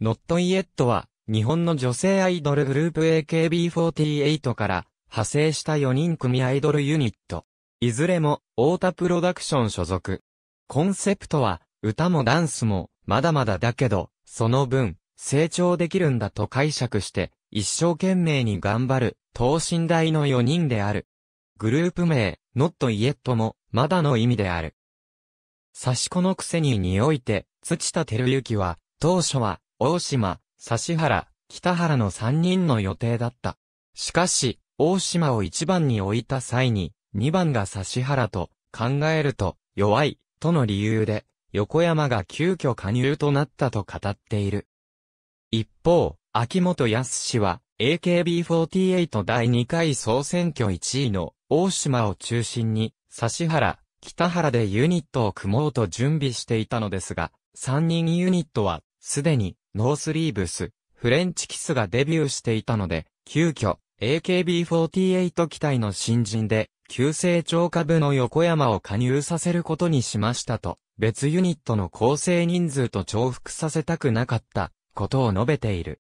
Not Yet は、日本の女性アイドルグループ AKB48 から派生した4人組アイドルユニット。いずれも、太田プロダクション所属。コンセプトは、歌もダンスも、まだまだだけど、その分、成長できるんだと解釈して、一生懸命に頑張る、等身大の4人である。グループ名、not yet も、まだの意味である。差し子のくせににおいて、土田照之は、当初は、大島、指原、北原の3人の予定だった。しかし、大島を1番に置いた際に、2番が指原と考えると弱いとの理由で、横山が急遽加入となったと語っている。一方、秋元康氏は、AKB48 第2回総選挙1位の大島を中心に、指原、北原でユニットを組もうと準備していたのですが、3人ユニットは、すでにノースリーブス、フレンチキスがデビューしていたので、急遽、AKB48 期待の新人で、急成長株の横山を加入させることにしましたと、別ユニットの構成人数と重複させたくなかった、ことを述べている。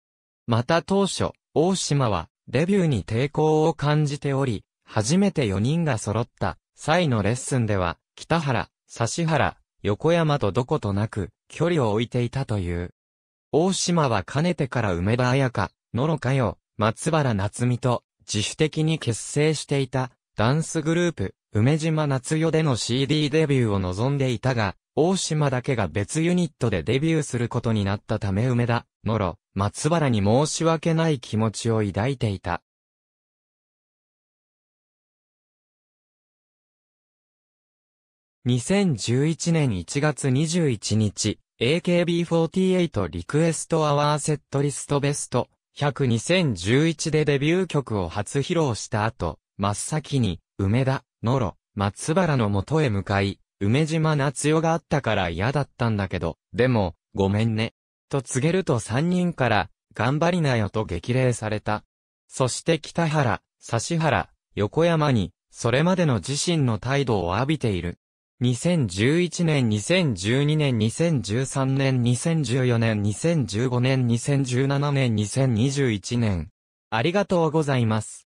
また当初、大島は、デビューに抵抗を感じており、初めて4人が揃った、際のレッスンでは、北原、指原、横山とどことなく、距離を置いていたという。大島はかねてから梅田彩香、野呂佳代、松原夏美と自主的に結成していたダンスグループ、梅島夏代での CD デビューを望んでいたが、大島だけが別ユニットでデビューすることになったため梅田、野呂、松原に申し訳ない気持ちを抱いていた。2011年1月21日、AKB48 リクエストアワーセットリストベスト1002011でデビュー曲を初披露した後、真っ先に、梅田、野呂、松原の元へ向かい、梅島夏代があったから嫌だったんだけど、でも、ごめんね。と告げると3人から、頑張りなよと激励された。そして北原、指原、横山に、それまでの自身の態度を浴びている。2011年、2012年、2013年、2014年、2015年、2017年、2021年。ありがとうございます。